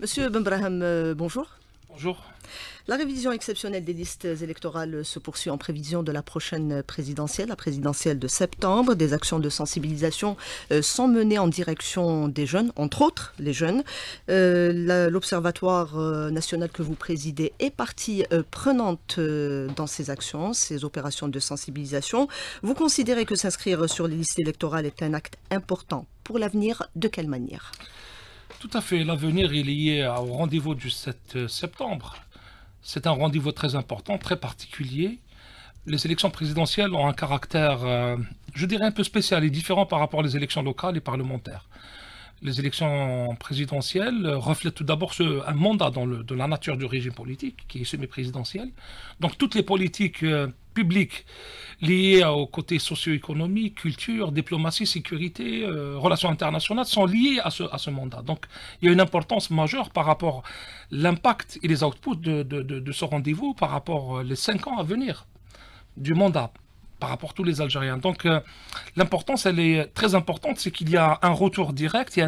Monsieur Benbraham, euh, bonjour. Bonjour. La révision exceptionnelle des listes électorales se poursuit en prévision de la prochaine présidentielle, la présidentielle de septembre. Des actions de sensibilisation euh, sont menées en direction des jeunes, entre autres les jeunes. Euh, L'Observatoire national que vous présidez est partie prenante dans ces actions, ces opérations de sensibilisation. Vous considérez que s'inscrire sur les listes électorales est un acte important pour l'avenir. De quelle manière tout à fait, l'avenir est lié au rendez-vous du 7 euh, septembre. C'est un rendez-vous très important, très particulier. Les élections présidentielles ont un caractère, euh, je dirais, un peu spécial et différent par rapport aux élections locales et parlementaires. Les élections présidentielles euh, reflètent tout d'abord un mandat dans de la nature du régime politique, qui est semi-présidentiel. Donc toutes les politiques liés au côté socio-économique, culture, diplomatie, sécurité, euh, relations internationales sont liés à ce, à ce mandat. Donc il y a une importance majeure par rapport à l'impact et les outputs de, ce rendez-vous par rapport euh, les cinq ans à venir du mandat par rapport à tous les Algériens. Donc euh, l'importance, elle est très importante, c'est qu'il y a un retour direct et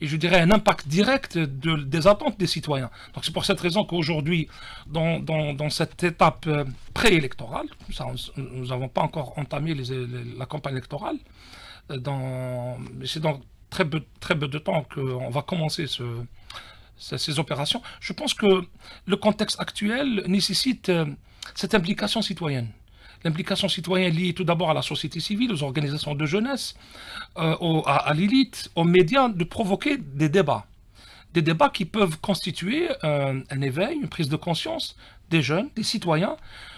et je dirais un impact direct des attentes des citoyens. Donc c'est pour cette raison qu'aujourd'hui, dans, cette étape euh, préélectorale, nous n'avons pas encore entamé la campagne électorale, euh, c'est dans très peu, de temps qu'on va commencer ces opérations. Je pense que le contexte actuel nécessite euh, cette implication citoyenne. L'implication citoyenne liée tout d'abord à la société civile, aux organisations de jeunesse, euh, à, l'élite, aux médias, de provoquer des débats. Des débats qui peuvent constituer euh, un éveil, une prise de conscience des jeunes, des citoyens,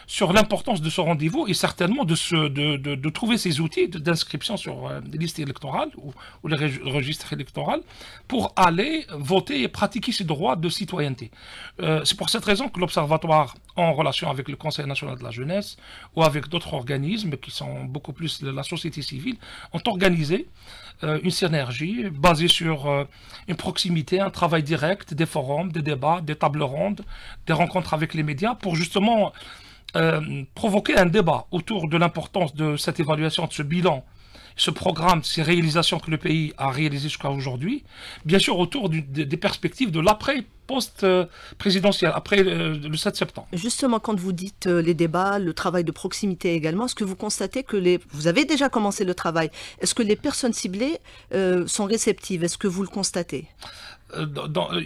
sur l'importance de ce rendez-vous et certainement de, se de, de, trouver ces outils d'inscription sur euh, les listes électorales ou, les registres électoraux pour aller voter et pratiquer ses droits de citoyenneté. Euh, c'est pour cette raison que l'Observatoire, en relation avec le Conseil national de la jeunesse ou avec d'autres organismes qui sont beaucoup plus de la société civile, ont organisé euh, une synergie basée sur une proximité, un travail direct, des forums, des débats, des tables rondes, des rencontres avec les médias pour justement euh, provoquer un débat autour de l'importance de cette évaluation, de ce bilan, ce programme, ces réalisations que le pays a réalisées jusqu'à aujourd'hui, bien sûr autour des perspectives de l'après post-présidentiel, euh, après euh, le 7 septembre. Justement, quand vous dites les débats, le travail de proximité également, est-ce que vous constatez que les... Vous avez déjà commencé le travail. Est-ce que les personnes ciblées sont réceptives Est-ce que vous le constatez euh, dans, euh,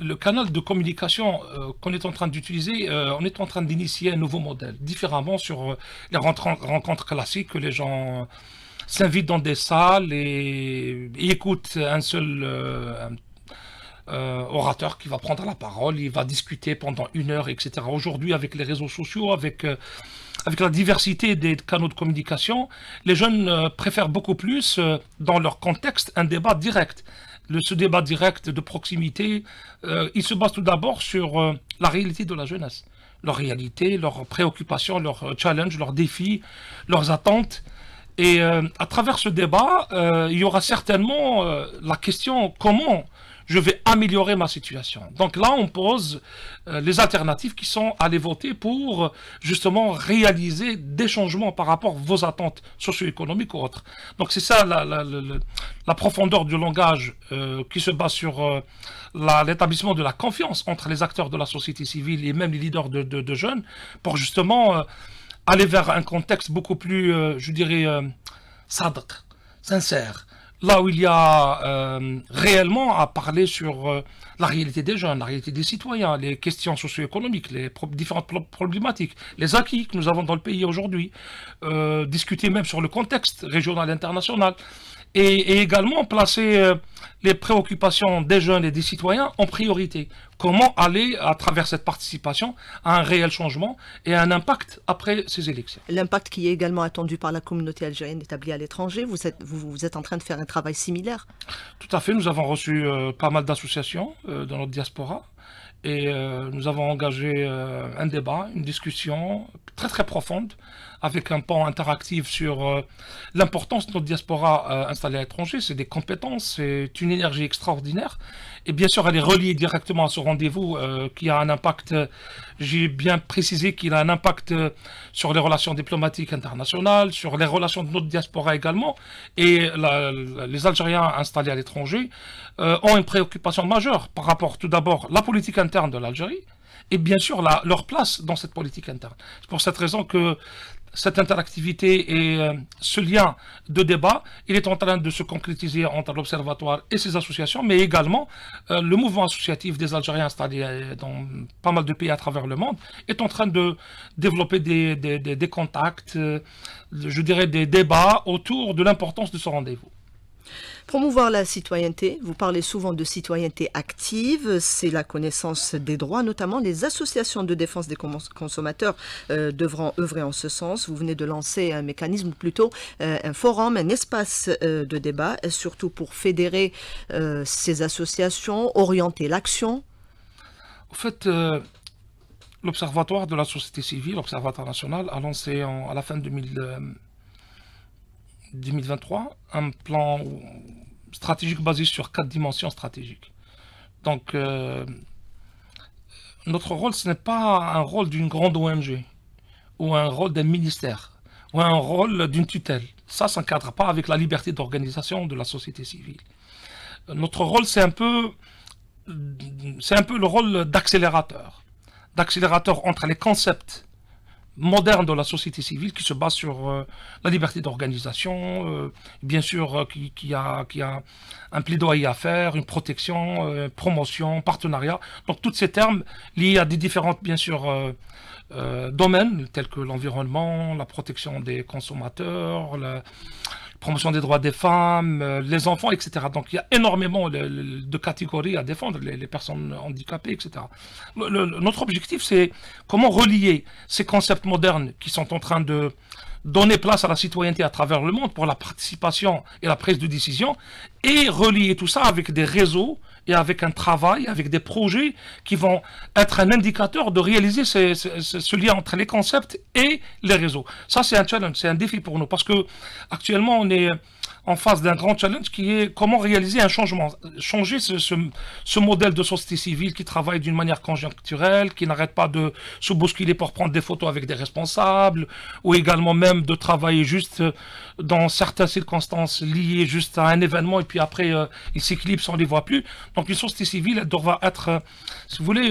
le canal de communication euh, qu'on est en train d'utiliser, on est en train d'initier un nouveau modèle, différemment sur les rencontres classiques les gens s'invitent dans des salles et, écoutent un seul orateur qui va prendre la parole, il va discuter pendant une heure, etc. Aujourd'hui, avec les réseaux sociaux, avec avec la diversité des canaux de communication, les jeunes préfèrent beaucoup plus, dans leur contexte, un débat direct le, ce débat direct de proximité, euh, il se base tout d'abord sur euh, la réalité de la jeunesse. Leur réalité, leurs préoccupations, leurs euh, challenges, leurs défis, leurs attentes. Et à travers ce débat, il y aura certainement la question comment je vais améliorer ma situation. Donc là, on pose euh, les alternatives qui sont à aller voter pour euh, justement réaliser des changements par rapport à vos attentes socio-économiques ou autres. Donc c'est ça la, profondeur du langage euh, qui se base sur l'établissement de la confiance entre les acteurs de la société civile et même les leaders de, jeunes pour justement aller vers un contexte beaucoup plus, je dirais, sadr, sincère, là où il y a euh, réellement à parler sur euh, la réalité des jeunes, la réalité des citoyens, les questions socio-économiques, les différentes problématiques, les acquis que nous avons dans le pays aujourd'hui, euh, discuter même sur le contexte régional et international et, également placer euh, les préoccupations des jeunes et des citoyens en priorité. Comment aller, à travers cette participation, à un réel changement et à un impact après ces élections L'impact qui est également attendu par la communauté algérienne établie à l'étranger, vous êtes, vous, êtes en train de faire un travail similaire Tout à fait, nous avons reçu euh, pas mal d'associations euh, dans notre diaspora, et euh, nous avons engagé euh, un débat, une discussion très très profonde avec un pan interactif sur euh, l'importance de notre diaspora installée à l'étranger. C'est des compétences, c'est une énergie extraordinaire. Et bien sûr, elle est reliée directement à ce rendez-vous euh, qui a un impact, euh, j'ai bien précisé qu'il a un impact euh, sur les relations diplomatiques internationales, sur les relations de notre diaspora également. Et les Algériens installés à l'étranger ont une préoccupation majeure par rapport tout d'abord la politique interne de l'Algérie, et bien sûr leur place dans cette politique interne. C'est pour cette raison que cette interactivité et euh, ce lien de débat, il est en train de se concrétiser entre l'Observatoire et ses associations, mais également euh, le mouvement associatif des Algériens installés euh, dans pas mal de pays à travers le monde est en train de développer des, contacts, je dirais des débats autour de l'importance de ce rendez-vous. Promouvoir la citoyenneté, vous parlez souvent de citoyenneté active, c'est la connaissance des droits, notamment les associations de défense des consommateurs euh, devront œuvrer en ce sens. Vous venez de lancer un mécanisme, plutôt euh, un forum, un espace euh, de débat, surtout pour fédérer ces associations, orienter l'action. En fait, l'Observatoire de la société civile, l'Observatoire national, a lancé à la fin 2000 2023 un plan stratégique basé sur quatre dimensions stratégiques. Donc, euh, notre rôle, ce n'est pas un rôle d'une grande ONG, ou un rôle d'un ministère, ou un rôle d'une tutelle. Ça, ne s'encadre pas avec la liberté d'organisation de la société civile. Notre rôle, c'est un peu, c'est un peu le rôle d'accélérateur, d'accélérateur entre les concepts moderne de la société civile qui se base sur euh, la liberté d'organisation, euh, bien sûr euh, qui, a, qui a un plaidoyer à faire, une protection, promotion, partenariat. Donc tous ces termes liés à des différentes bien sûr domaines tels que l'environnement, la protection des consommateurs, la, promotion des droits des femmes, euh, les enfants, etc. Donc il y a énormément de catégories à défendre, les, personnes handicapées, etc. notre objectif, c'est comment relier ces concepts modernes qui sont en train de donner place à la citoyenneté à travers le monde pour la participation et la prise de décision, et relier tout ça avec des réseaux et avec un travail, avec des projets qui vont être un indicateur de réaliser ce lien entre les concepts et les réseaux. Ça, c'est un challenge, c'est un défi pour nous parce que actuellement, on est en face d'un grand challenge qui est comment réaliser un changement, changer ce, ce, modèle de société civile qui travaille d'une manière conjoncturelle, qui n'arrête pas de se bousculer pour prendre des photos avec des responsables, ou également même de travailler juste euh, dans certaines circonstances liées juste à un événement et puis après euh, il s'éclipse on ne les voit plus. Donc une société civile devra être, euh, si vous voulez,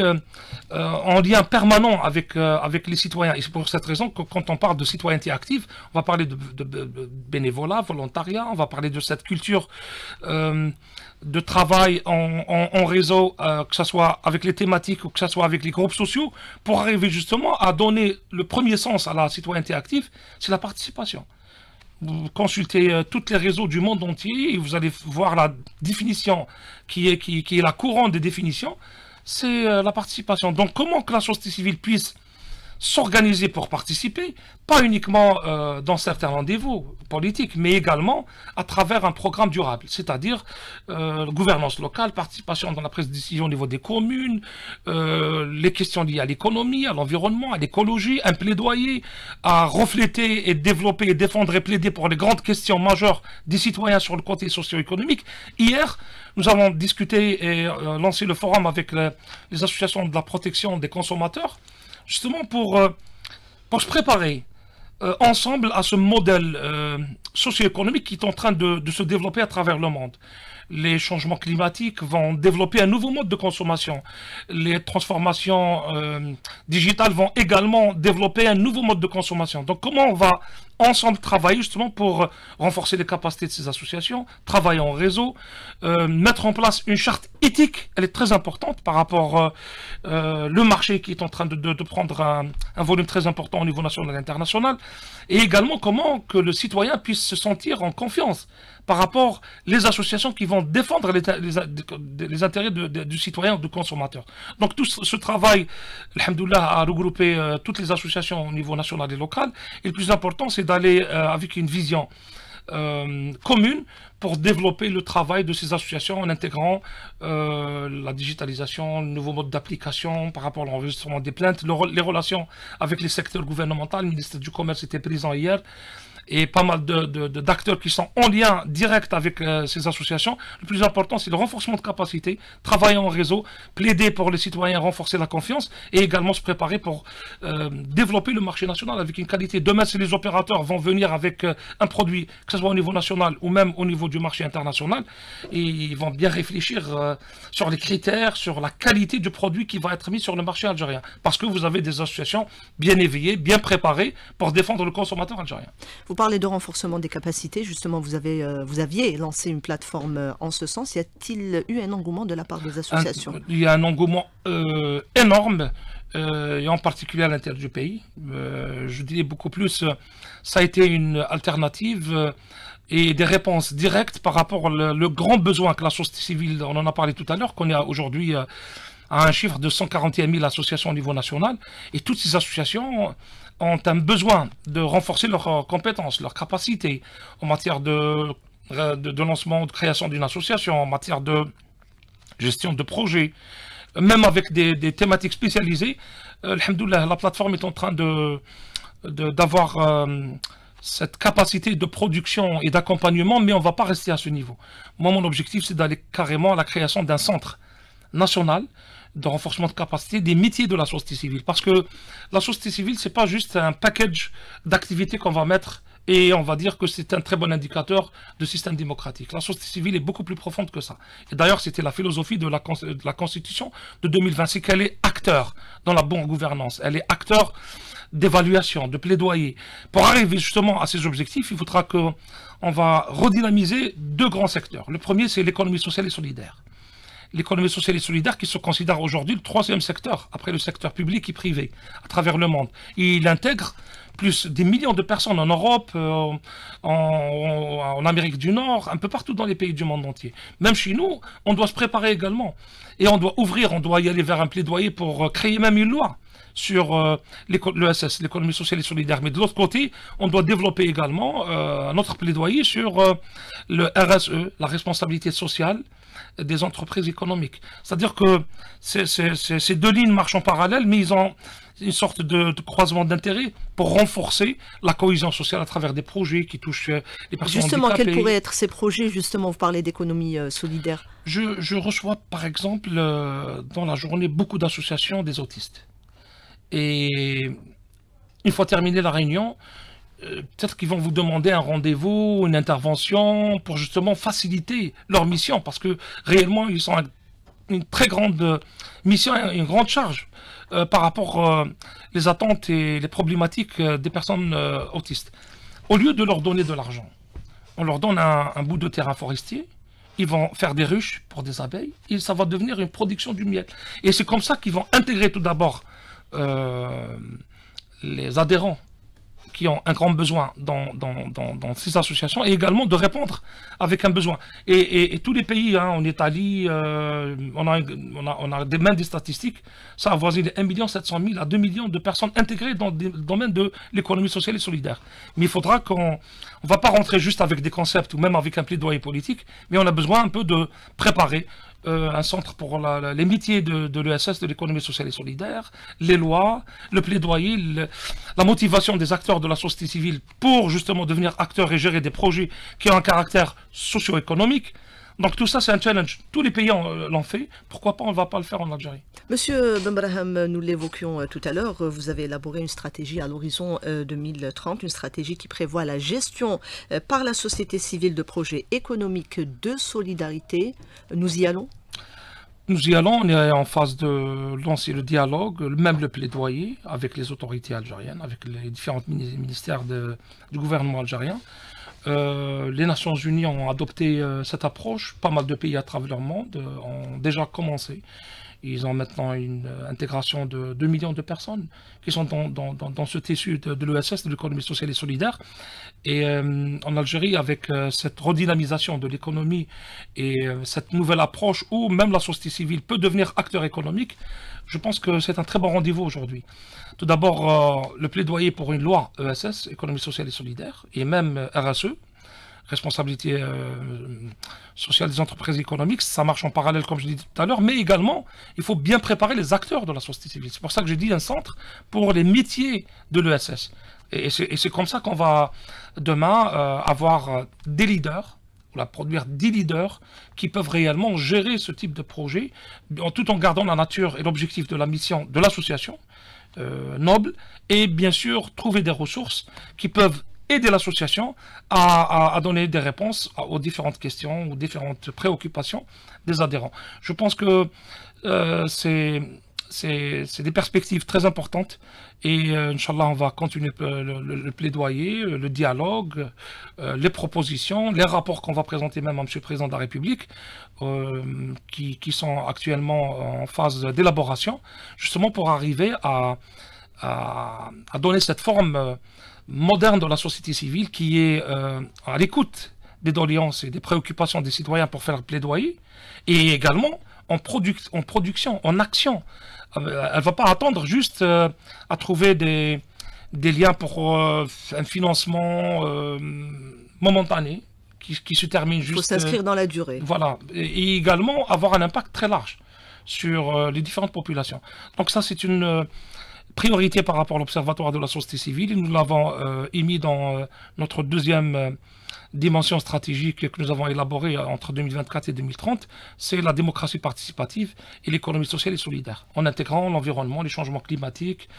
en lien permanent avec, avec les citoyens. Et c'est pour cette raison que quand on parle de citoyenneté active, on va parler de, bénévolat, volontariat, va parler de cette culture euh, de travail en, réseau, euh, que ce soit avec les thématiques ou que ce soit avec les groupes sociaux, pour arriver justement à donner le premier sens à la citoyenneté active, c'est la participation. Vous consultez toutes euh, tous les réseaux du monde entier et vous allez voir la définition qui est, qui, qui est la courante des définitions, c'est la participation. Donc comment que la société civile puisse s'organiser pour participer, pas uniquement euh, dans certains rendez-vous politiques, mais également à travers un programme durable, c'est-à-dire euh, gouvernance locale, participation dans la prise de décision au niveau des communes, euh, les questions liées à l'économie, à l'environnement, à l'écologie, un plaidoyer, à refléter et développer et défendre et plaider pour les grandes questions majeures des citoyens sur le côté socio-économique. Hier, nous avons discuté et lancé le forum avec les associations de la protection des consommateurs justement pour, euh, pour se préparer euh, ensemble à ce modèle euh, socio-économique qui est en train de, de, se développer à travers le monde. Les changements climatiques vont développer un nouveau mode de consommation. Les transformations digitales vont également développer un nouveau mode de consommation. Donc comment on va ensemble travailler justement pour euh, renforcer les capacités de ces associations, travailler en réseau, euh, mettre en place une charte éthique, elle est très importante par rapport euh, euh le marché qui est en train de, prendre un, volume très important au niveau national et international, et également comment que le citoyen puisse se sentir en confiance par rapport les associations qui vont défendre les, intérêts du citoyen du consommateur. Donc tout ce, travail, alhamdoulilah, a regroupé toutes les associations au niveau national et local, et le plus important, c'est d'aller euh, avec une vision euh, commune pour développer le travail de ces associations en intégrant euh, la digitalisation, le nouveau mode d'application par rapport à l'enregistrement des plaintes, les relations avec les secteurs gouvernementaux. Le ministre du Commerce était présent hier et pas mal d'acteurs qui sont en lien direct avec euh, ces associations. Le plus important, c'est le renforcement de capacité, travailler en réseau, plaider pour les citoyens, renforcer la confiance et également se préparer pour euh, développer le marché national avec une qualité. Demain, si les opérateurs vont venir avec euh, un produit, que ce soit au niveau national ou même au niveau du marché international, ils vont bien réfléchir sur les critères, sur la qualité du produit qui va être mis sur le marché algérien. Parce que vous avez des associations bien éveillées, bien préparées pour défendre le consommateur algérien parlez de renforcement des capacités, justement, vous, avez, euh, vous aviez lancé une plateforme euh, en ce sens. Y a-t-il eu un engouement de la part des associations Il y a un engouement euh, énorme, et en particulier à l'intérieur du pays. je dirais beaucoup plus, ça a été une alternative et des réponses directes par rapport au grand besoin que la société civile, on en a parlé tout à l'heure, qu'on a aujourd'hui à un chiffre de 141 000 associations au niveau national. Et toutes ces associations ont un besoin de renforcer leurs euh, compétences, leurs capacités en matière euh, de, de, lancement, de création d'une association, en matière de gestion de projets, même avec des, thématiques spécialisées. Euh, la plateforme est en train de d'avoir cette capacité de production et d'accompagnement, mais on ne va pas rester à ce niveau. Moi, mon objectif, c'est d'aller carrément à la création d'un centre national de renforcement de capacité des métiers de la société civile. Parce que la société civile, n'est pas juste un package d'activités qu'on va mettre et on va dire que c'est un très bon indicateur de système démocratique. La société civile est beaucoup plus profonde que ça. Et d'ailleurs, c'était la philosophie de la, de la Constitution de 2020, c'est qu'elle est acteur dans la bonne gouvernance. Elle est acteur d'évaluation, de plaidoyer. Pour arriver justement à ces objectifs, il faudra que on va redynamiser deux grands secteurs. Le premier, c'est l'économie sociale et solidaire l'économie sociale et solidaire qui se considère aujourd'hui le troisième secteur, après le secteur public et privé, à travers le monde. il intègre plus des millions de personnes en Europe, euh, en, Amérique du Nord, un peu partout dans les pays du monde entier. Même chez nous, on doit se préparer également. Et on doit ouvrir, on doit y aller vers un plaidoyer pour euh, créer même une loi sur euh, l'ESS, l'économie sociale et solidaire. Mais de l'autre côté, on doit développer également un autre plaidoyer sur le RSE, la responsabilité sociale, des entreprises économiques. C'est-à-dire que ces, deux lignes marchent en parallèle, mais ils ont une sorte de, croisement d'intérêts pour renforcer la cohésion sociale à travers des projets qui touchent euh, les personnes Justement, quels pourraient être ces projets Justement, vous parlez d'économie euh, solidaire. Je, reçois, par exemple, euh, dans la journée, beaucoup d'associations des autistes. Et une fois terminée la réunion, euh, peut-être qu'ils vont vous demander un rendez-vous, une intervention, pour justement faciliter leur mission, parce que réellement, ils ont une très grande euh, mission, une grande charge euh, par rapport les attentes et les problématiques des personnes autistes. Au lieu de leur donner de l'argent, on leur donne un, bout de terrain forestier, ils vont faire des ruches pour des abeilles, et ça va devenir une production du miel. Et c'est comme ça qu'ils vont intégrer tout d'abord les adhérents qui ont un grand besoin dans, ces associations et également de répondre avec un besoin. Et, tous les pays, hein, en Italie, euh, on, a, on, a, des mains des statistiques, ça avoisine de million 700 à 2 millions de personnes intégrées dans le domaine de l'économie sociale et solidaire. Mais il faudra qu'on ne va pas rentrer juste avec des concepts ou même avec un plaidoyer politique, mais on a besoin un peu de préparer euh, un centre pour les métiers de, l'ESS, de l'économie sociale et solidaire, les lois, le plaidoyer, la motivation des acteurs de la société civile pour justement devenir acteurs et gérer des projets qui ont un caractère socio-économique. Donc tout ça, c'est un challenge. Tous les pays euh, l'ont fait. Pourquoi pas on ne va pas le faire en Algérie Monsieur euh, Bembraham, euh, nous l'évoquions tout à l'heure, vous avez élaboré une stratégie à l'horizon 2030, une stratégie qui prévoit la gestion par la société civile de projets économiques de solidarité. Nous y allons nous y allons, on est en phase de lancer le dialogue, même le plaidoyer avec les autorités algériennes, avec les différents ministères du gouvernement algérien. Euh, les Nations Unies ont adopté euh, cette approche. Pas mal de pays à travers le monde euh, ont déjà commencé ils ont maintenant une euh, intégration de 2 millions de personnes qui sont dans, ce tissu de, l'ESS, de l'économie sociale et solidaire. Et euh, en Algérie, avec euh, cette redynamisation de l'économie et cette nouvelle approche où même la société civile peut devenir acteur économique, je pense que c'est un très bon rendez-vous aujourd'hui. Tout d'abord, le plaidoyer pour une loi ESS, économie sociale et solidaire, et même RSE, responsabilité euh, sociale des entreprises économiques, ça marche en parallèle comme je l'ai tout à l'heure, mais également il faut bien préparer les acteurs de la société civile. C'est pour ça que j'ai dit un centre pour les métiers de l'ESS. Et c'est comme ça qu'on va demain euh, avoir euh, des leaders, la produire des leaders qui peuvent réellement gérer ce type de projet, en, tout en gardant la nature et l'objectif de la mission de l'association, noble, et bien sûr trouver des ressources qui peuvent et de l'association à, donner des réponses aux différentes questions, aux différentes préoccupations des adhérents. Je pense que euh, c'est c'est des perspectives très importantes et euh, Inch'Allah, on va continuer le, plaidoyer, euh, le dialogue, les propositions, les rapports qu'on va présenter même à M. le Président de la République, qui, qui, sont actuellement en phase d'élaboration, justement pour arriver à, à, à, donner cette forme moderne de la société civile qui est euh, à l'écoute des doléances et des préoccupations des citoyens pour faire le plaidoyer, et également en, en production, en action. Euh, elle ne va pas attendre juste euh, à trouver des, des liens pour un financement momentané qui, qui, se termine juste... pour s'inscrire dans la durée. Voilà, et, également avoir un impact très large sur les différentes populations. Donc ça, c'est une priorité par rapport à l'Observatoire de la société civile. Nous l'avons euh, émis dans euh, notre deuxième euh, dimension stratégique que nous avons élaborée entre 2024 et 2030, c'est la démocratie participative et l'économie sociale et solidaire, en intégrant l'environnement, les changements climatiques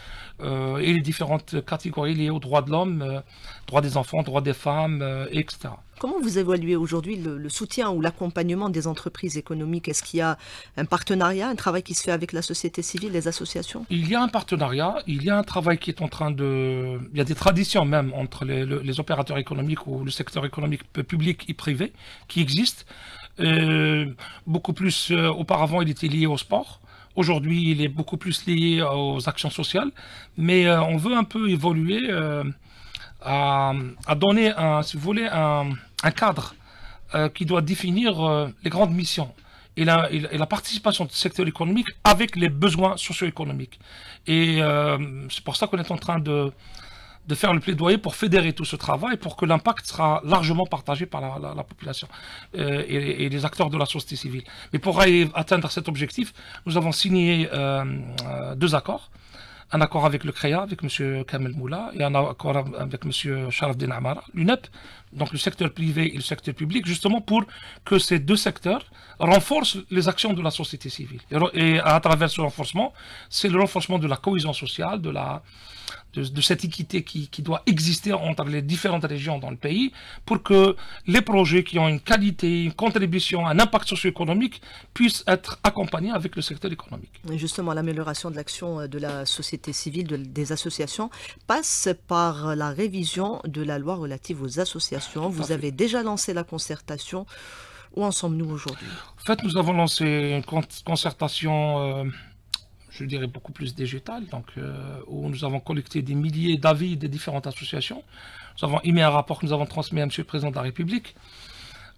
et les différentes catégories liées aux droits de l'homme, droits des enfants, droits des femmes, etc. Comment vous évaluez aujourd'hui le, soutien ou l'accompagnement des entreprises économiques Est-ce qu'il y a un partenariat, un travail qui se fait avec la société civile, les associations Il y a un partenariat, il y a un travail qui est en train de... Il y a des traditions même entre les, opérateurs économiques ou le secteur économique euh, public et privé qui existent. Euh, beaucoup plus euh, auparavant, il était lié au sport. Aujourd'hui, il est beaucoup plus lié aux actions sociales. Mais on veut un peu évoluer à, donner, un, si vous voulez, un, un cadre euh, qui doit définir euh, les grandes missions et la, participation du secteur économique avec les besoins socio-économiques. Et euh, c'est pour ça qu'on est en train de, faire le plaidoyer pour fédérer tout ce travail pour que l'impact sera largement partagé par la, population et, les acteurs de la société civile. Mais pour atteindre cet objectif, nous avons signé deux accords un accord avec le CREA, avec M. Kamel Moula, et un accord avec M. Charles Din Amara, l'UNEP, donc le secteur privé et le secteur public, justement pour que ces deux secteurs renforcent les actions de la société civile. Et, à travers ce renforcement, c'est le renforcement de la cohésion sociale, de la, de, cette équité qui, qui, doit exister entre les différentes régions dans le pays pour que les projets qui ont une qualité, une contribution, un impact socio-économique puissent être accompagnés avec le secteur économique. Et justement, l'amélioration de l'action de la société civile, des associations, passe par la révision de la loi relative aux associations. Vous avez déjà lancé la concertation. Où en sommes-nous aujourd'hui En fait, nous avons lancé une concertation. Euh, je dirais, beaucoup plus digital. donc, euh, où nous avons collecté des milliers d'avis des différentes associations. Nous avons émis un rapport que nous avons transmis à M. le Président de la République.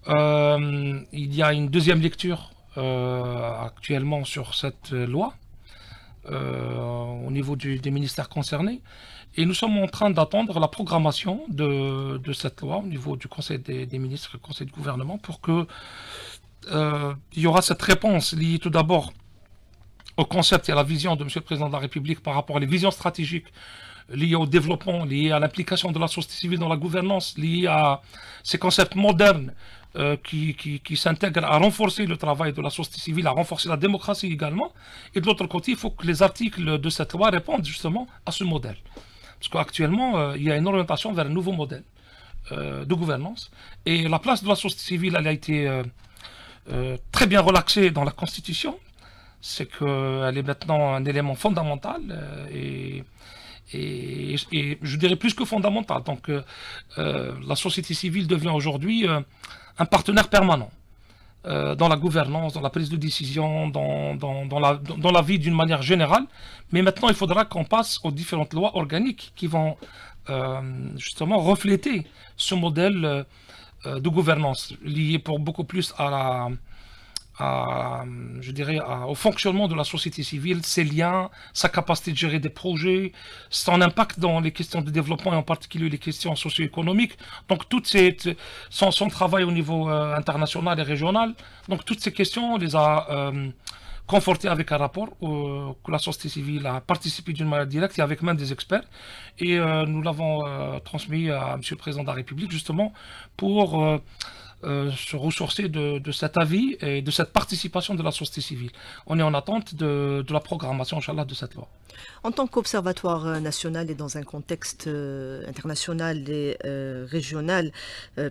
Euh, il y a une deuxième lecture euh, actuellement sur cette loi au niveau des ministères concernés. Et nous sommes en train d'attendre la programmation de, cette loi au niveau du Conseil des, ministres, du Conseil de gouvernement, pour que il y aura cette réponse liée tout d'abord au concept et à la vision de M. le Président de la République par rapport à les visions stratégiques liées au développement, liées à l'implication de la société civile dans la gouvernance, liées à ces concepts modernes euh, qui, qui, s'intègrent à renforcer le travail de la société civile, à renforcer la démocratie également. Et de l'autre côté, il faut que les articles de cette loi répondent justement à ce modèle. Parce qu'actuellement, euh, il y a une orientation vers un nouveau modèle euh, de gouvernance. Et la place de la société civile, elle a été très bien relaxée dans la Constitution, c'est qu'elle est maintenant un élément fondamental euh, et, et, je dirais plus que fondamental. Donc euh, euh, la société civile devient aujourd'hui un partenaire permanent dans la gouvernance, dans la prise de décision, dans, la, dans la, vie d'une manière générale. Mais maintenant, il faudra qu'on passe aux différentes lois organiques qui vont justement refléter ce modèle de gouvernance lié pour beaucoup plus à la je dirais, au fonctionnement de la société civile, ses liens, sa capacité de gérer des projets, son impact dans les questions de développement et en particulier les questions socio-économiques. Donc, tout son, son, travail au niveau euh, international et régional. Donc, toutes ces questions, on les a euh, confortées avec un rapport où que la société civile a participé d'une manière directe et avec même des experts. Et euh, nous l'avons transmis à M. le Président de la République, justement, pour euh, se ressourcer de, cet avis et de cette participation de la société civile. On est en attente de, la programmation, Inch'Allah, de cette loi. En tant qu'observatoire euh, national et dans un contexte euh, international et régional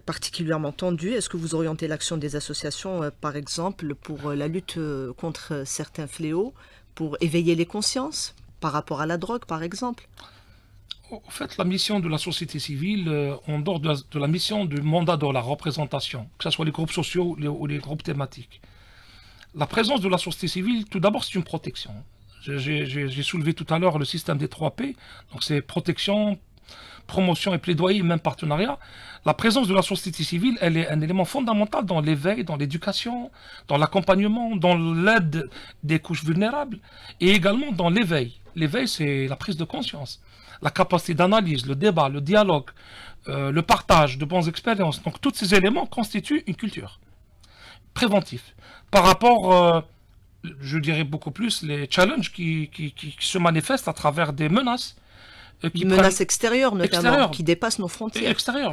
particulièrement tendu, est-ce que vous orientez l'action des associations, par exemple, pour la lutte contre certains fléaux, pour éveiller les consciences par rapport à la drogue, par exemple en fait, la mission de la société civile, euh, en dehors de la, mission du mandat de la représentation, que ce soit les groupes sociaux ou les groupes thématiques, la présence de la société civile, tout d'abord, c'est une protection. J'ai soulevé tout à l'heure le système des 3P, donc c'est protection, promotion et plaidoyer, même partenariat. La présence de la société civile, elle est un élément fondamental dans l'éveil, dans l'éducation, dans l'accompagnement, dans l'aide des couches vulnérables et également dans l'éveil. L'éveil, c'est la prise de conscience la capacité d'analyse, le débat, le dialogue, euh, le partage de bonnes expériences. Donc tous ces éléments constituent une culture préventive par rapport, euh, je dirais beaucoup plus, les challenges qui, se manifestent à travers des menaces euh, qui menace notamment, qui dépassent nos frontières. Extérieures.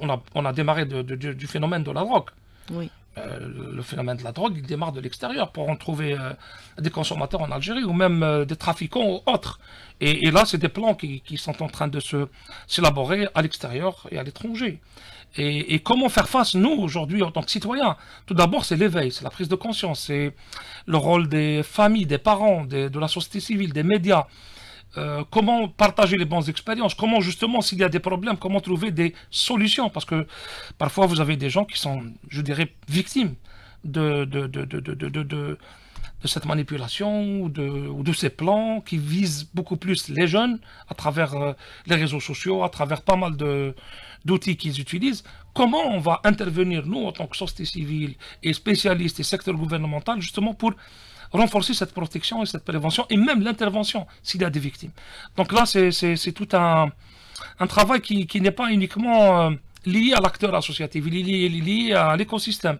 on, a, démarré du phénomène de la drogue. Oui. Euh, le phénomène de la drogue, il démarre de l'extérieur pour en trouver euh, des consommateurs en Algérie ou même euh, des trafiquants ou autres. Et, là, c'est des plans qui, sont en train de se s'élaborer à l'extérieur et à l'étranger. Et, comment faire face, nous, aujourd'hui, en tant que citoyens Tout d'abord, c'est l'éveil, c'est la prise de conscience, c'est le rôle des familles, des parents, de la société civile, des médias, euh, comment partager les bonnes expériences, comment justement s'il y a des problèmes, comment trouver des solutions, parce que parfois vous avez des gens qui sont, je dirais, victimes de, de, de, cette manipulation ou de, ces plans qui visent beaucoup plus les jeunes à travers euh, les réseaux sociaux, à travers pas mal d'outils qu'ils utilisent. Comment on va intervenir, nous, en tant que société civile et spécialistes et secteur gouvernemental, justement pour renforcer cette protection et cette prévention, et même l'intervention s'il y a des victimes. Donc là, c'est tout un, travail qui, n'est pas uniquement... Euh, lié à l'acteur associatif, il est lié, à l'écosystème,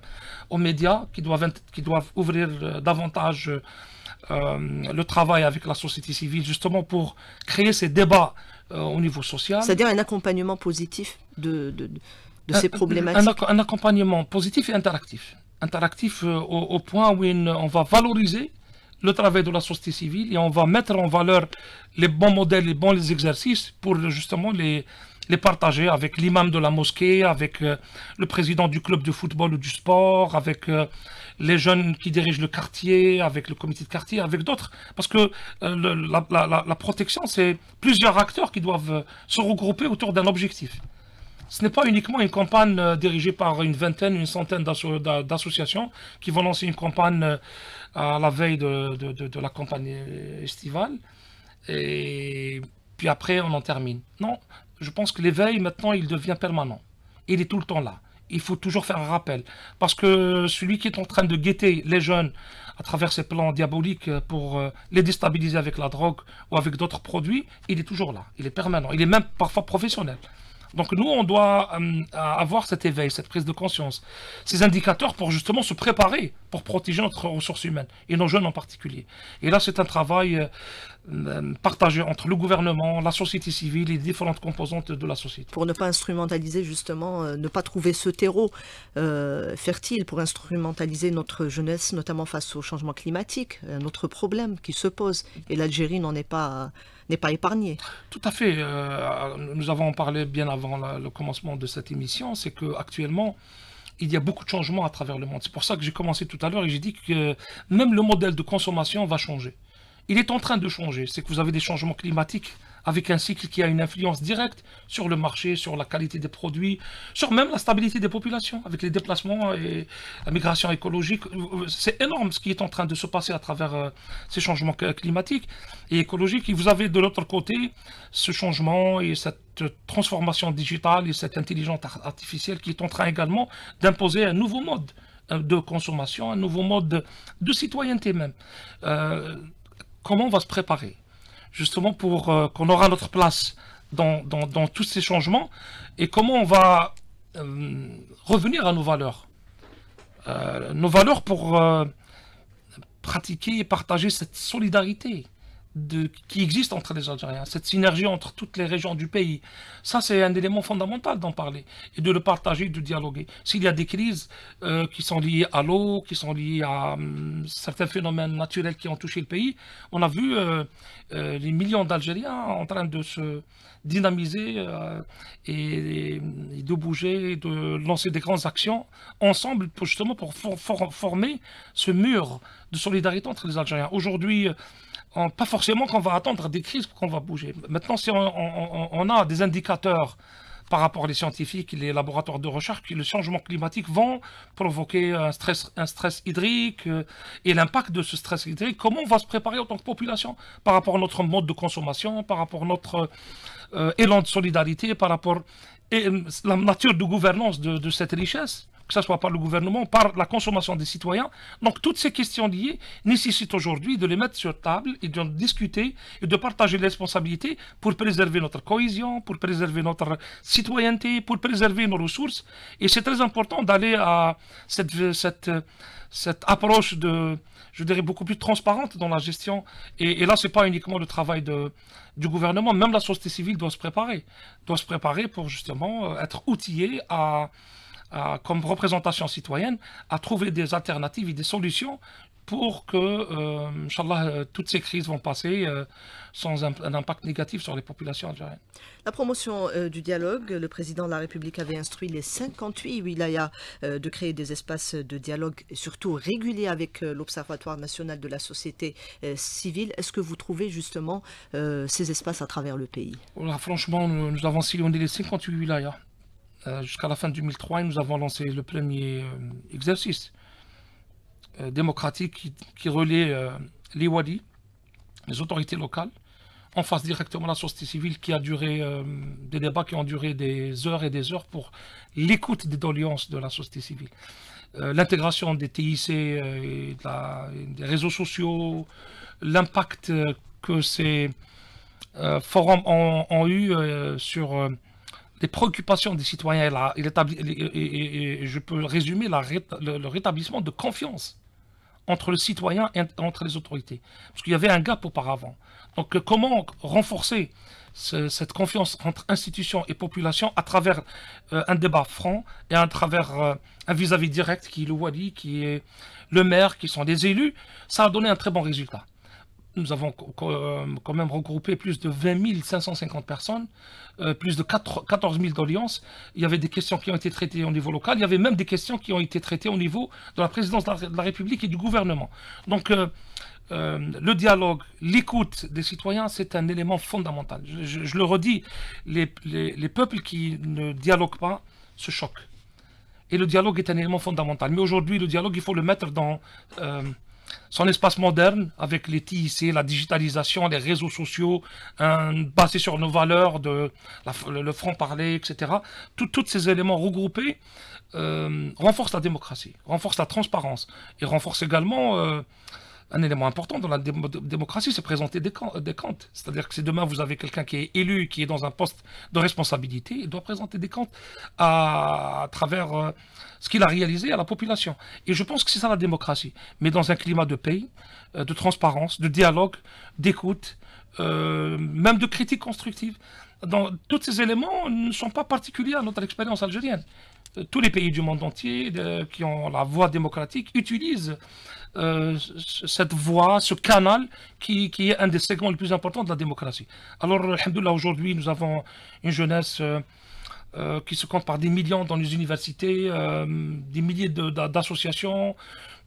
aux médias qui doivent, qui doivent ouvrir euh, davantage euh, le travail avec la société civile, justement pour créer ces débats au niveau social. C'est-à-dire un accompagnement positif de, ces problématiques. un, accompagnement positif et interactif interactif euh, au, point où on va valoriser le travail de la société civile et on va mettre en valeur les bons modèles, les bons les exercices pour justement les, les partager avec l'imam de la mosquée, avec euh, le président du club de football ou du sport, avec euh, les jeunes qui dirigent le quartier, avec le comité de quartier, avec d'autres. Parce que la protection, c'est plusieurs acteurs qui doivent se regrouper autour d'un objectif ce n'est pas uniquement une campagne euh, dirigée par une vingtaine, une centaine d'associations qui vont lancer une campagne euh, à la veille de, de, la campagne estivale. Et puis après, on en termine. Non, je pense que l'éveil, maintenant, il devient permanent. Il est tout le temps là. Il faut toujours faire un rappel. Parce que celui qui est en train de guetter les jeunes à travers ses plans diaboliques euh, pour les déstabiliser avec la drogue ou avec d'autres produits, il est toujours là. Il est permanent. Il est même parfois professionnel. Donc nous, on doit euh, avoir cet éveil, cette prise de conscience, ces indicateurs pour justement se préparer pour protéger notre ressource humaine, et nos jeunes en particulier. Et là, c'est un travail euh, euh, partagé entre le gouvernement, la société civile et les différentes composantes de la société. Pour ne pas instrumentaliser justement, euh, ne pas trouver ce terreau fertile pour instrumentaliser notre jeunesse, notamment face au changement climatique, notre problème qui se pose, et l'Algérie n'en est pas n'est pas épargnée. Tout à fait. nous avons parlé bien avant le commencement de cette émission, c'est que actuellement il y a beaucoup de changements à travers le monde. C'est pour ça que j'ai commencé tout à l'heure et j'ai dit que euh, même le modèle de consommation va changer. Il est en train de changer. C'est que vous avez des changements climatiques avec un cycle qui a une influence directe sur le marché, sur la qualité des produits, sur même la stabilité des populations, avec les déplacements et la migration écologique. C'est énorme ce qui est en train de se passer à travers euh, ces changements climatiques et écologiques. Et vous avez de l'autre côté ce changement et cette transformation digitale et cette intelligence artificielle qui est en train également d'imposer un nouveau mode euh, de consommation, un nouveau mode de, citoyenneté même. Euh, comment on va se préparer justement pour euh, qu'on aura notre place dans, tous ces changements et comment on va euh, revenir à nos valeurs. Euh, nos valeurs pour pratiquer et partager cette solidarité de, qui existe entre les Algériens, cette synergie entre toutes les régions du pays. Ça, c'est un élément fondamental d'en parler et de le partager, de dialoguer. S'il y a des crises euh, qui sont liées à l'eau, qui sont liées à hum, certains phénomènes naturels qui ont touché le pays, on a vu euh, euh, les millions d'Algériens en train de se dynamiser et, de bouger, de lancer des grandes actions ensemble pour, justement pour former ce mur de solidarité entre les Algériens. Aujourd'hui, pas forcément qu'on va attendre des crises pour qu'on va bouger. Maintenant, si on, a des indicateurs par rapport aux scientifiques, les laboratoires de recherche, que le changement climatique vont provoquer un stress, un stress hydrique euh, et l'impact de ce stress hydrique, comment on va se préparer en tant que population par rapport à notre mode de consommation, par rapport à notre euh, élan de solidarité, par rapport à la nature de gouvernance de cette richesse que ce soit par le gouvernement, par la consommation des citoyens. Donc toutes ces questions liées nécessitent aujourd'hui de les mettre sur table et d'en discuter et de partager les responsabilités pour préserver notre cohésion, pour préserver notre citoyenneté, pour préserver nos ressources. Et c'est très important d'aller à cette, cette, approche de, je dirais, beaucoup plus transparente dans la gestion. Et, là, ce n'est pas uniquement le travail de, du gouvernement, même la société civile doit se préparer, doit se préparer pour justement euh, être outillée à, comme représentation citoyenne, à trouver des alternatives et des solutions pour que, euh, euh toutes ces crises vont passer euh, sans un, impact négatif sur les populations algériennes. La promotion euh, du dialogue, le président de la République avait instruit les 58 wilayas de créer des espaces de dialogue, surtout réguliers avec l'Observatoire national de la société civile. Est-ce que vous trouvez justement ces espaces à travers le pays Franchement, nous, nous avons sillonné les 58 wilayas. Euh, jusqu'à la fin 2003, nous avons lancé le premier euh, exercice euh, démocratique qui, reliait relie les Wadi, les autorités locales, en face directement à la société civile qui a duré des débats qui ont duré des heures et des heures pour l'écoute des doléances de la société civile. L'intégration des TIC, et des réseaux sociaux, l'impact que ces forums ont eu sur les préoccupations des citoyens et, et, je peux résumer la, le, rétablissement de confiance entre le citoyen et entre les autorités. Parce qu'il y avait un gap auparavant. Donc euh, comment renforcer cette confiance entre institutions et populations à travers euh, un débat franc et à travers euh, un vis-à-vis direct qui est le wali, qui est le maire, qui sont des élus, ça a donné un très bon résultat nous avons euh, quand même regroupé plus de 20 550 personnes, euh, plus de 14 000 d'audience. Il y avait des questions qui ont été traitées au niveau local, il y avait même des questions qui ont été traitées au niveau de la présidence de la République et du gouvernement. Donc, euh, le dialogue, l'écoute des citoyens, c'est un élément fondamental. Je, le redis, les, peuples qui ne dialoguent pas se choquent. Et le dialogue est un élément fondamental. Mais aujourd'hui, le dialogue, il faut le mettre dans son espace moderne avec les TIC, la digitalisation, les réseaux sociaux, hein, basés sur nos valeurs, de le, franc-parler, etc. Tous ces éléments regroupés euh, renforcent la démocratie, renforcent la transparence et renforcent également euh, un élément important dans la démocratie, c'est présenter des, comptes. C'est-à-dire que si demain vous avez quelqu'un qui est élu, qui est dans un poste de responsabilité, il doit présenter des comptes à, travers euh, ce qu'il a réalisé à la population. Et je pense que c'est ça la démocratie. Mais dans un climat de paix, euh, de transparence, de dialogue, d'écoute, euh, même de critique constructive. Dans, tous ces éléments ne sont pas particuliers à notre expérience algérienne tous les pays du monde entier qui ont la voie démocratique utilisent euh, cette voie, ce canal qui, qui, est un des segments les plus importants de la démocratie. Alors, alhamdoulilah, aujourd'hui, nous avons une jeunesse euh, euh, qui se comptent par des millions dans les universités, euh, des milliers d'associations,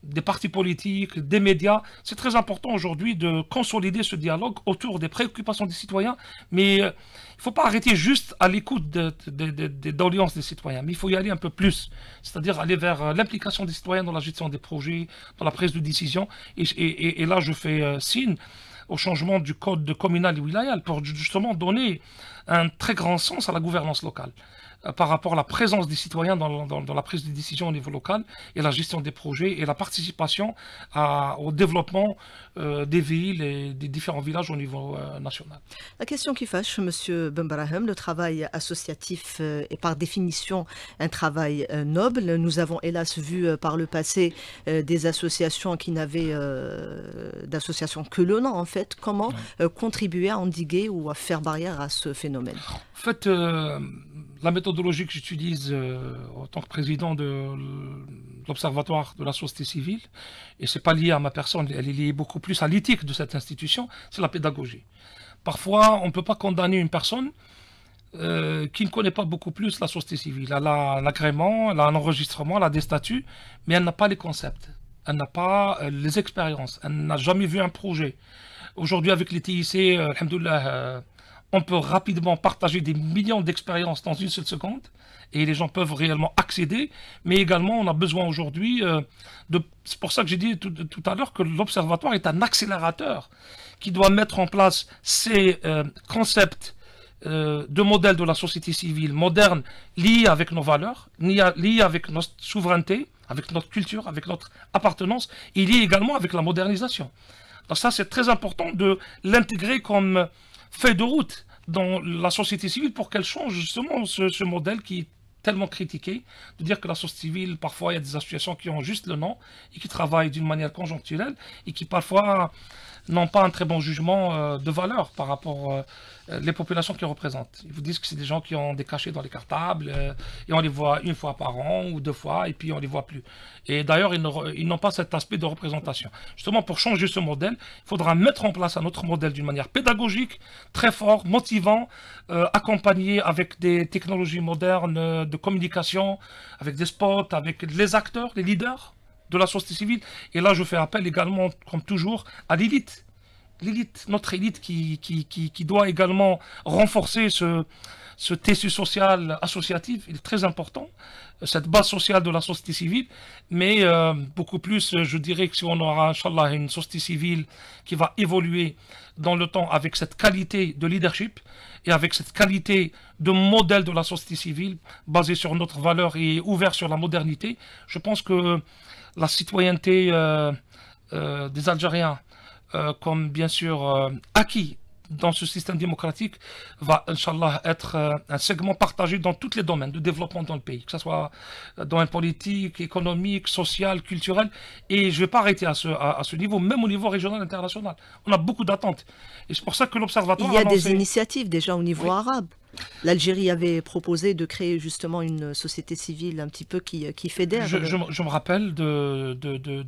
des partis politiques, des médias. C'est très important aujourd'hui de consolider ce dialogue autour des préoccupations des citoyens, mais euh, il ne faut pas arrêter juste à l'écoute de, des citoyens, mais il faut y aller un peu plus, c'est-à-dire aller vers l'implication des citoyens dans la gestion des projets, dans la prise de décision. Et, et là, je fais signe au changement du code communal et wilayal pour justement donner un très grand sens à la gouvernance locale. Euh, par rapport à la présence des citoyens dans, la prise de décision au niveau local et la gestion des projets et la participation à, au développement euh, des villes et des différents villages au niveau euh, national. La question qui fâche, Monsieur Bembarahem, le travail associatif est par définition un travail noble. Nous avons hélas vu par le passé des associations qui n'avaient d'association que le nom en fait. Comment contribuer à endiguer ou à faire barrière à ce phénomène En fait, la méthodologie que j'utilise euh, en tant que président de euh, l'Observatoire de la société civile, et ce n'est pas lié à ma personne, elle est liée beaucoup plus à l'éthique de cette institution, c'est la pédagogie. Parfois, on ne peut pas condamner une personne euh, qui ne connaît pas beaucoup plus la société civile. Elle a l'agrément, elle a un enregistrement, elle a des statuts, mais elle n'a pas les concepts, elle n'a pas les expériences, elle n'a jamais vu un projet. Aujourd'hui, avec les TIC, alhamdoulilah, on peut rapidement partager des millions d'expériences dans une seule seconde et les gens peuvent réellement accéder. Mais également, on a besoin aujourd'hui euh, de. C'est pour ça que j'ai dit tout, à l'heure que l'observatoire est un accélérateur qui doit mettre en place ces euh, concepts euh, de modèles de la société civile moderne liés avec nos valeurs, liés avec notre souveraineté, avec notre culture, avec notre appartenance, et liés également avec la modernisation. Donc ça, c'est très important de l'intégrer comme fait de route dans la société civile pour qu'elle change justement ce, ce, modèle qui est tellement critiqué, de dire que la société civile, parfois, il y a des associations qui ont juste le nom et qui travaillent d'une manière conjoncturelle et qui parfois n'ont pas un très bon jugement euh, de valeur par rapport euh, euh, les populations qu'ils représentent. Ils vous disent que c'est des gens qui ont des cachets dans les cartables, et on les voit une fois par an ou deux fois, et puis on les voit plus. Et d'ailleurs, ils n'ont pas cet aspect de représentation. Justement, pour changer ce modèle, il faudra mettre en place un autre modèle d'une manière pédagogique, très fort, motivant, accompagné avec des technologies modernes de communication, avec des spots, avec les acteurs, les leaders, de la société civile. Et là, je fais appel également, comme toujours, à l'élite. L'élite, notre élite qui, qui, doit également renforcer ce, ce tissu social associatif. Il est très important, euh, cette base sociale de la société civile. Mais euh, beaucoup plus, euh, je dirais que si on aura, Inch'Allah, une société civile qui va évoluer dans le temps avec cette qualité de leadership et avec cette qualité de modèle de la société civile basée sur notre valeur et ouvert sur la modernité, je pense que la citoyenneté euh, euh, des Algériens euh, comme bien sûr acquis dans ce système démocratique va, être un segment partagé dans tous les domaines de développement dans le pays, que ce soit dans le politique, économique, social, culturel. Et je ne vais pas arrêter à ce, à, ce niveau, même au niveau régional, international. On a beaucoup d'attentes. Et c'est pour ça que l'Observatoire. Il y a, des initiatives déjà au niveau arabe. L'Algérie avait proposé de créer justement une société civile un petit peu qui, euh, qui fédère. Je, me rappelle de,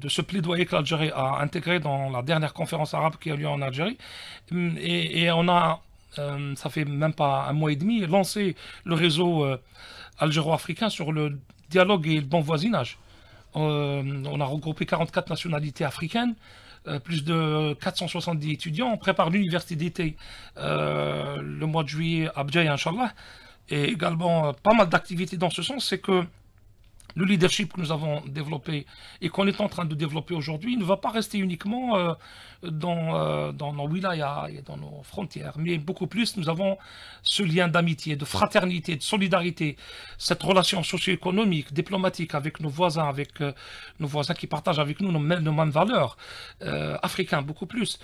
ce plaidoyer que l'Algérie a intégré dans la dernière conférence arabe qui a lieu en Algérie. Hum, et, on a, euh, ça fait même pas un mois et demi, lancé le réseau euh, algéro-africain sur le dialogue et le bon voisinage. on a regroupé 44 nationalités africaines. Euh, plus de 470 étudiants. préparent prépare l'université d'été euh, le mois de juillet à Bjay, Inch'Allah. Et également, euh, pas mal d'activités dans ce sens. C'est que le leadership que nous avons développé et qu'on est en train de développer aujourd'hui ne va pas rester uniquement euh, dans, euh, dans nos wilayas et dans nos frontières, mais beaucoup plus nous avons ce lien d'amitié, de fraternité, de solidarité, cette relation socio-économique, diplomatique avec nos voisins, avec euh, nos voisins qui partagent avec nous nos, mêmes, nos valeurs, africains beaucoup plus.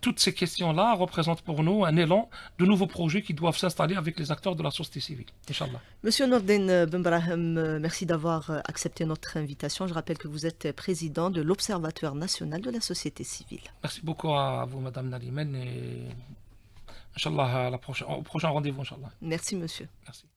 toutes ces questions-là représentent pour nous un élan de nouveaux projets qui doivent s'installer avec les acteurs de la société civile. Inch'Allah. Monsieur Nordin merci d'avoir d'avoir euh, accepté notre invitation. Je rappelle que vous êtes président de l'Observatoire national de la société civile. Merci beaucoup à vous, Madame Nalimène. Et... au prochain rendez-vous, Inch'Allah. Merci, monsieur. Merci.